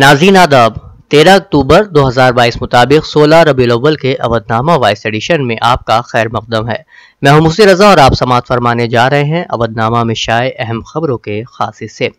नाजीन आदाब 13 अक्टूबर 2022 मुताबिक 16 रबी अव्वल के अवधनामा वाइस एडिशन में आपका खैर मकदम है मैं हूं मुसी रजा और आप समात फरमाने जा रहे हैं अवधनामा में शाये अहम खबरों के खास हिस्से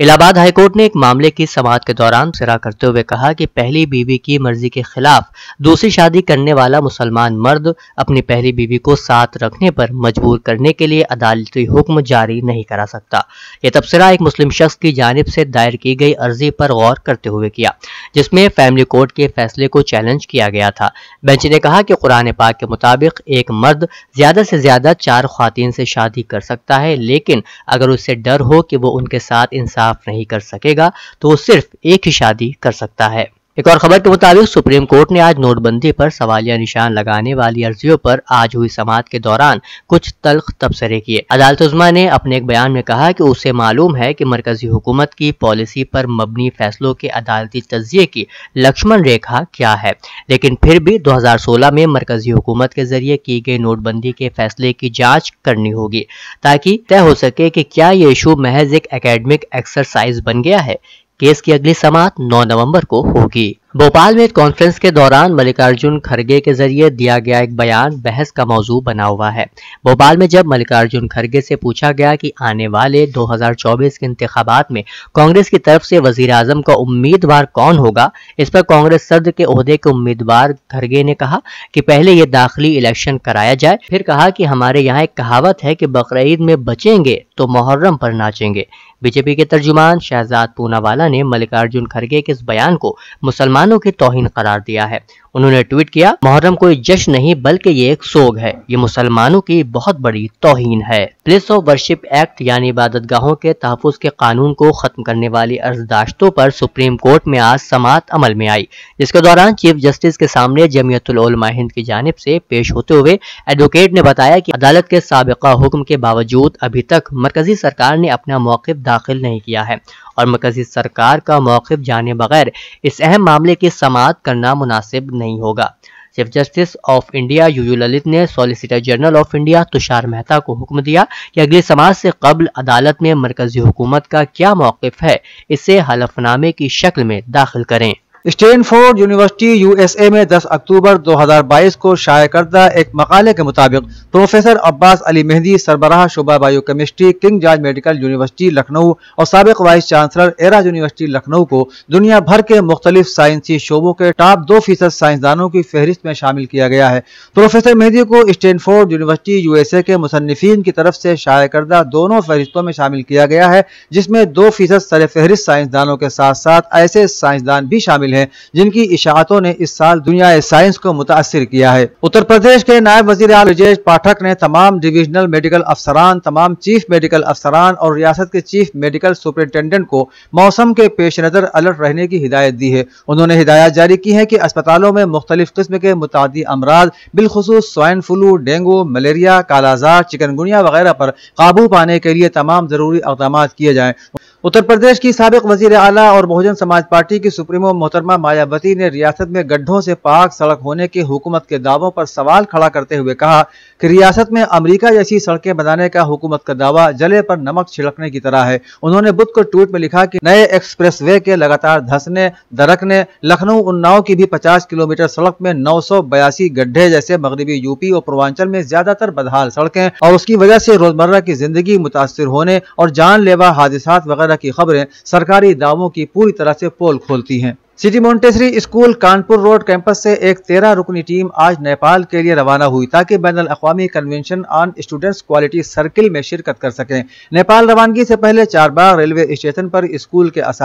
इलाहाबाद हाईकोर्ट ने एक मामले की समाप्त के दौरान सिरा करते हुए कहा कि पहली बीवी की मर्जी के खिलाफ दूसरी शादी करने वाला मुसलमान मर्द अपनी पहली बीवी को साथ रखने पर मजबूर करने के लिए अदालती हुक्म जारी नहीं करा सकता यह तबसरा एक मुस्लिम शख्स की जानब से दायर की गई अर्जी पर गौर करते हुए किया जिसमें फैमिली कोर्ट के फैसले को चैलेंज किया गया था बेंच ने कहा कि कुरान पाक के मुताबिक एक मर्द ज्यादा से ज्यादा चार खातन से शादी कर सकता है लेकिन अगर उससे डर हो कि वो उनके साथ इंसान साफ नहीं कर सकेगा तो वो सिर्फ एक ही शादी कर सकता है एक और खबर के मुताबिक सुप्रीम कोर्ट ने आज नोटबंदी पर सवालिया निशान लगाने वाली अर्जियों पर आज हुई समात के दौरान कुछ तल्ख तबसरे किए अदालत उजमा ने अपने एक बयान में कहा कि उसे मालूम है कि मरकजी हुकूमत की पॉलिसी पर मबनी फैसलों के अदालती तजिए की लक्ष्मण रेखा क्या है लेकिन फिर भी सोलह में मरकजी हुकूमत के जरिए की गई नोटबंदी के फैसले की जाँच करनी होगी ताकि तय हो सके की क्या ये इशू महज एक अकेडमिक एक्सरसाइज बन गया है केस की अगली समाप्त 9 नवंबर को होगी भोपाल में एक कॉन्फ्रेंस के दौरान मल्लिकार्जुन खड़गे के जरिए दिया गया एक बयान बहस का मौजू बना हुआ है भोपाल में जब मल्लिकार्जुन खड़गे से पूछा गया कि आने वाले 2024 के इंतबात में कांग्रेस की तरफ से वजीर आजम का उम्मीदवार कौन होगा इस पर कांग्रेस सदर के अहदे के उम्मीदवार खड़गे ने कहा कि पहले ये दाखिली इलेक्शन कराया जाए फिर कहा कि हमारे यहाँ एक कहावत है कि बकर में बचेंगे तो मुहर्रम पर नाचेंगे बीजेपी के तर्जुमान शहजाद पूनावाला ने मल्लिकार्जुन खड़गे के इस बयान को मुसलमान मुसलमानों के तोहिन करार दिया है उन्होंने ट्वीट किया मोहर्रम कोई जश्न नहीं बल्कि ये एक सोग है ये मुसलमानों की बहुत बड़ी तोहन है प्लेस ऑफ वर्शिप एक्ट यानी इबादत गाहों के तहफ़ के कानून को खत्म करने वाली अर्जदाश्तों पर सुप्रीम कोर्ट में आज समात अमल में आई जिसके दौरान चीफ जस्टिस के सामने जमीयतुलमा हिंद की जानब से पेश होते हुए एडवोकेट ने बताया कि अदालत के सबका हुक्म के बावजूद अभी तक मरकजी सरकार ने अपना मौकफ दाखिल नहीं किया है और मरकजी सरकार का मौकफ जाने बगैर इस अहम मामले की समात करना मुनासिब नहीं होगा chief justice of India UU Lalit ने solicitor general of India Tushar Mehta को हुक्म दिया कि अगले समाज से कबल अदालत में मरकजी हुकूमत का क्या मौकफ है इसे हलफनामे की शक्ल में दाखिल करें स्टेनफोर्ड यूनिवर्सिटी यूएसए में 10 अक्टूबर 2022 को शाये करदा एक मकाले के मुताबिक प्रोफेसर अब्बास अली मेहंदी सरबराह शुबा biochemistry King George Medical University Lucknow और सबक vice chancellor Era university Lucknow को दुनिया भर के मुख्तलिफ साइंसी शोबों के टॉप दो फीसद साइंसदानों की फहरिस्त में शामिल किया गया है प्रोफेसर मेहंदी को स्टेनफोर्ड यूनिवर्सिटी यूएसए के मुसनफिन की तरफ से शाये करदा दोनों फहरिस्तों में शामिल किया गया है जिसमें दो फीसद सर फहरिस्त साइंसदानों के साथ साथ ऐसे साइंसदान भी शामिल शामिल हैं जिनकी इशातों ने इस साल दुनिया साइंस को मुतासर किया है उत्तर प्रदेश के नायब वजी ब्रजेश पाठक ने तमाम डिवीजनल मेडिकल अफसरान तमाम चीफ मेडिकल अफसरान और रियासत के चीफ मेडिकल सुपरिटेंडेंट को मौसम के पेश नज़र अलर्ट रहने की हिदायत दी है उन्होंने हिदायत जारी की है कि अस्पतालों में मुख्तलिफ किस्म के मुतादी अमराज बिलखसूस swine flu dengue malaria kala-azar chikungunya वगैरह पर काबू पाने के लिए तमाम ज़रूरी इकदाम किए जाए उत्तर प्रदेश की सबक वजीर अला और बहुजन समाज पार्टी की सुप्रीमो मोहतरमा मायावती ने रियासत में गड्ढों से पाक सड़क होने के हुकूमत के दावों पर सवाल खड़ा करते हुए कहा कि रियासत में अमेरिका जैसी सड़कें बनाने का हुकूमत का दावा जले पर नमक छिड़कने की तरह है उन्होंने बुध को ट्वीट में लिखा कि नए एक्सप्रेस वे के लगातार धसने दरकने लखनऊ उन्नाव की भी पचास किलोमीटर सड़क में नौ गड्ढे जैसे मगरबी यूपी और पूर्वांचल में ज्यादातर बदहाल सड़कें और उसकी वजह से रोजमर्रा की जिंदगी मुतासर होने और जानलेवा हादसा वगैरह तरह की खबरें सरकारी दावों की पूरी तरह से पोल खोलती हैं city Montessori school Kanpur road campus से एक तेरह रुकनी टीम आज नेपाल के लिए रवाना हुई ताकि बैन अवी convention on students quality circle में शिरकत कर सकें नेपाल रवानगी से पहले चारबाग रेलवे स्टेशन पर स्कूल के इस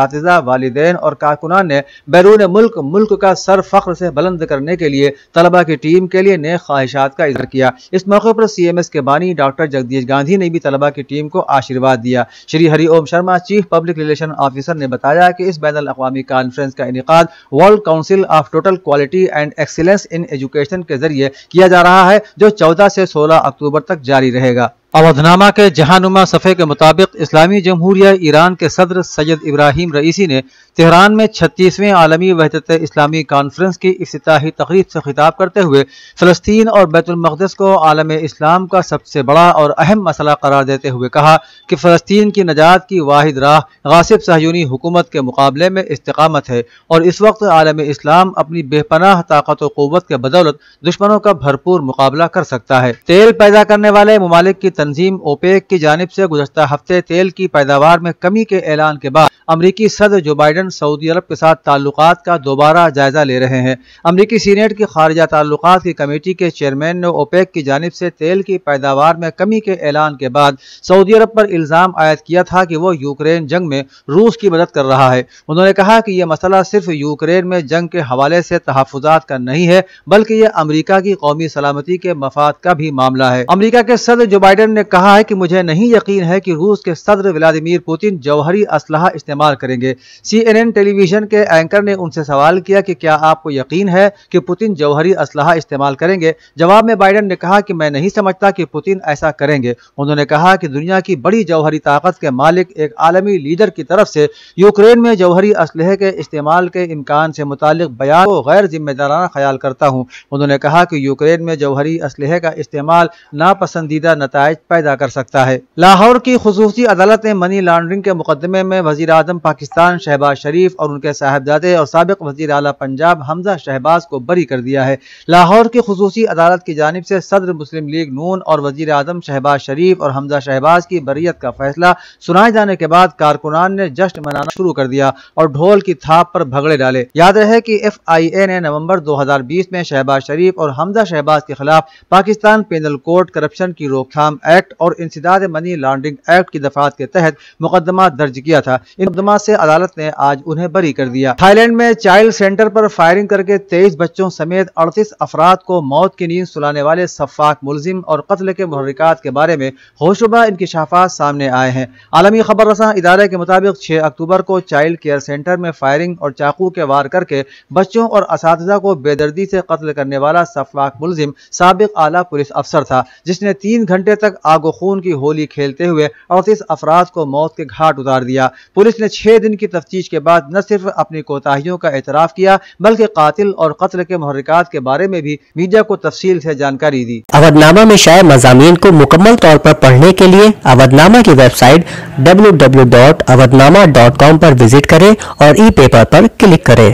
वालदेन और कारकुनान ने बैरून मुल्क मुल्क का सर फख्र से बुलंद करने के लिए तलबा की टीम के लिए नए ख्वाहिशात का इजहार किया इस मौके पर सी एम एस के बानी डॉक्टर जगदीश गांधी ने भी तलबा की टीम को आशीर्वाद दिया Shri Hariom Sharma chief public relation officer ने बताया कि इस बैन अवी कॉन्फ्रेंस का इनका world council of total quality and excellence in education के जरिए किया जा रहा है जो चौदह से सोलह अक्टूबर तक जारी रहेगा अवधनामा के जहानुमा सफ़े के मुताबिक इस्लामी जमहूरिया ईरान के सदर सैयद इब्राहिम रईसी ने तेहरान में छत्तीसवें आलमी वहदत इस्लामी कॉन्फ्रेंस की अफ्ताही तकरीब से खिताब करते हुए फ़लस्तीन और बैतुलमक़दस को आलम इस्लाम का सबसे बड़ा और अहम मसला करार देते हुए कहा कि फ़लस्तीन की नजात की वाहिद राह गासिब सहयूनी हुकूमत के मुकाबले में इस्तकामत है और इस वक्त आलम इस्लाम अपनी बेपनाह ताकत वत के बदौलत दुश्मनों का भरपूर मुकाबला कर सकता है तेल पैदा करने वाले ममालिक तंजीम ओपेक की जानब से गुजशत हफ्ते तेल की पैदावार में कमी के ऐलान के बाद अमरीकी सदर जो बाइडन सऊदी अरब के साथ ताल्लुक का दोबारा जायजा ले रहे हैं अमरीकी सीनेट की खारजा ताल्लुक की कमेटी के चेयरमैन ने ओपेक की जानब से तेल की पैदावार में कमी के ऐलान के बाद सऊदी अरब पर इल्ज़ाम आयद किया था कि वो यूक्रेन जंग में रूस की मदद कर रहा है उन्होंने कहा कि यह मसला सिर्फ यूक्रेन में जंग के हवाले से तहफात का नहीं है बल्कि यह अमरीका की कौमी सलामती के मफाद का भी मामला है अमरीका के सदर जो बाइडन ब्रिटेन ने कहा है कि मुझे नहीं यकीन है कि रूस के सदर व्लादिमीर पुतिन जौहरी असलाह इस्तेमाल करेंगे सीएनएन टेलीविजन के एंकर ने उनसे सवाल किया कि क्या आपको यकीन है कि पुतिन जौहरी असलाह इस्तेमाल करेंगे जवाब में बाइडन ने कहा कि मैं नहीं समझता कि पुतिन ऐसा करेंगे उन्होंने कहा कि दुनिया की बड़ी जौहरी ताकत के मालिक एक आलमी लीडर की तरफ से यूक्रेन में जौहरी असलहे के इस्तेमाल के इम्कान से मुतल बयान को गैर जिम्मेदाराना ख्याल करता हूँ उन्होंने कहा कि यूक्रेन में जौहरी असलहे का इस्तेमाल नापसंदीदा नतज नतज पैदा कर सकता है लाहौर की खसूसी अदालत ने मनी लॉन्ड्रिंग के मुकदमे में वजीर अजम पाकिस्तान शहबाज शरीफ और उनके साहबजादे और सबक वजीर अला पंजाब हमजा शहबाज को बरी कर दिया है लाहौर की खसूसी अदालत की जानब से सदर मुस्लिम लीग नून और वजीर अजम शहबाज शरीफ और हमजा शहबाज की बरीत का फैसला सुनाए जाने के बाद कारकुनान ने जश्न मनाना शुरू कर दिया और ढोल की थाप पर भगड़े डाले याद रहे की एफ आई ए ने नवम्बर दो हजार बीस में शहबाज शरीफ और हमजा शहबाज के खिलाफ पाकिस्तान पेनल कोर्ट करप्शन की रोकथाम एक्ट और इंसदाद मनी लॉन्ड्रिंग एक्ट की दफात के तहत मुकदमा दर्ज किया था इन मुकदमा से अदालत ने आज उन्हें बरी कर दिया थाईलैंड में चाइल्ड सेंटर पर फायरिंग करके तेईस बच्चों समेत अड़तीस अफराद को मौत की नींद सुलाने वाले सफाक मुलजिम और कत्ल के मुहरिकात के बारे में होशुबा इंकशाफात सामने आए हैं आलमी खबर रसा इदारे के मुताबिक छह अक्टूबर को चाइल्ड केयर सेंटर में फायरिंग और चाकू के वार करके बच्चों और इस को बेदर्दी से कत्ल करने वाला सफाक मुलजिम सबक आला पुलिस अफसर था जिसने तीन घंटे तक आगो खून की होली खेलते हुए अड़तीस अफराद को मौत के घाट उतार दिया पुलिस ने छह दिन की तफ्तीश के बाद न सिर्फ अपनी कोताहियों का एतराफ़ किया बल्कि कतिल और कत्ल के महरिकात के बारे में भी मीडिया को तफसील से जानकारी दी अवधनामा में शायद मजामी को मुकम्मल तौर पर पढ़ने के लिए अवधनामा की website W W dot Awadhnama dot com आरोप विजिट करें और ई पेपर आरोप क्लिक करें